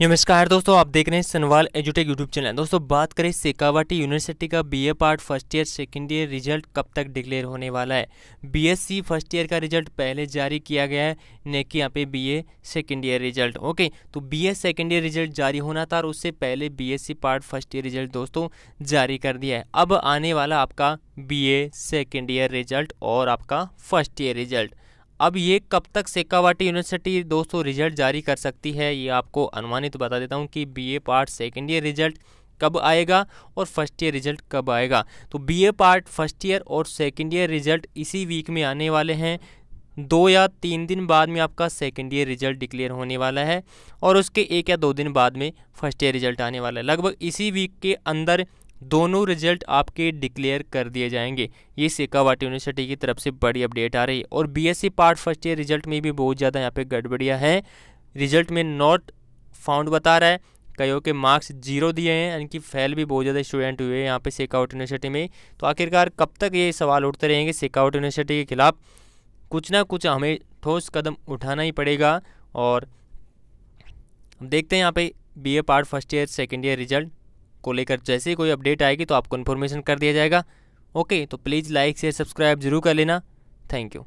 नमस्कार दोस्तों आप देख रहे हैं सनवाल एजुटेक यूट्यूब चैनल दोस्तों बात करें सेकावाटी यूनिवर्सिटी का BA part first year second year result कब तक डिक्लेयर होने वाला है बीएससी फर्स्ट ईयर का रिजल्ट पहले जारी किया गया है न कि यहाँ पे BA second year result okay तो बीए सेकेंड ईयर रिजल्ट जारी होना था और उससे पहले B part first year result दोस्तों जारी कर दिया है अब आने वाला आपका B A second year result और आपका फर्स्ट ईयर रिजल्ट अब ये कब तक सेकावाटी यूनिवर्सिटी दोस्तों रिजल्ट जारी कर सकती है ये आपको अनुमानित तो बता देता हूँ कि BA part second year result कब आएगा और फर्स्ट ईयर रिजल्ट कब आएगा तो बीए पार्ट फर्स्ट ईयर और सेकेंड ईयर रिजल्ट इसी वीक में आने वाले हैं दो या तीन दिन बाद में आपका सेकेंड ईयर रिजल्ट डिक्लेयर होने वाला है और उसके एक या दो दिन बाद में फर्स्ट ईयर रिजल्ट आने वाला है लगभग इसी वीक के अंदर दोनों रिजल्ट आपके डिक्लेयर कर दिए जाएंगे ये सिकावाट यूनिवर्सिटी की तरफ से बड़ी अपडेट आ रही है और BSc e part first year result में भी बहुत ज़्यादा यहाँ पे गड़बड़ियाँ हैं रिजल्ट में नॉट फाउंड बता रहा है कईयों के मार्क्स जीरो दिए हैं यानी कि फेल भी बहुत ज़्यादा स्टूडेंट हुए हैं यहाँ पे सेकाउट यूनिवर्सिटी में तो आखिरकार कब तक ये सवाल उठते रहेंगे सेकाउट यूनिवर्सिटी के खिलाफ कुछ ना कुछ हमें ठोस कदम उठाना ही पड़ेगा और देखते हैं यहाँ पे BA part first year second year result को लेकर जैसे ही कोई अपडेट आएगी तो आपको इन्फॉर्मेशन कर दिया जाएगा ओके तो प्लीज़ लाइक शेयर सब्सक्राइब जरूर कर लेना थैंक यू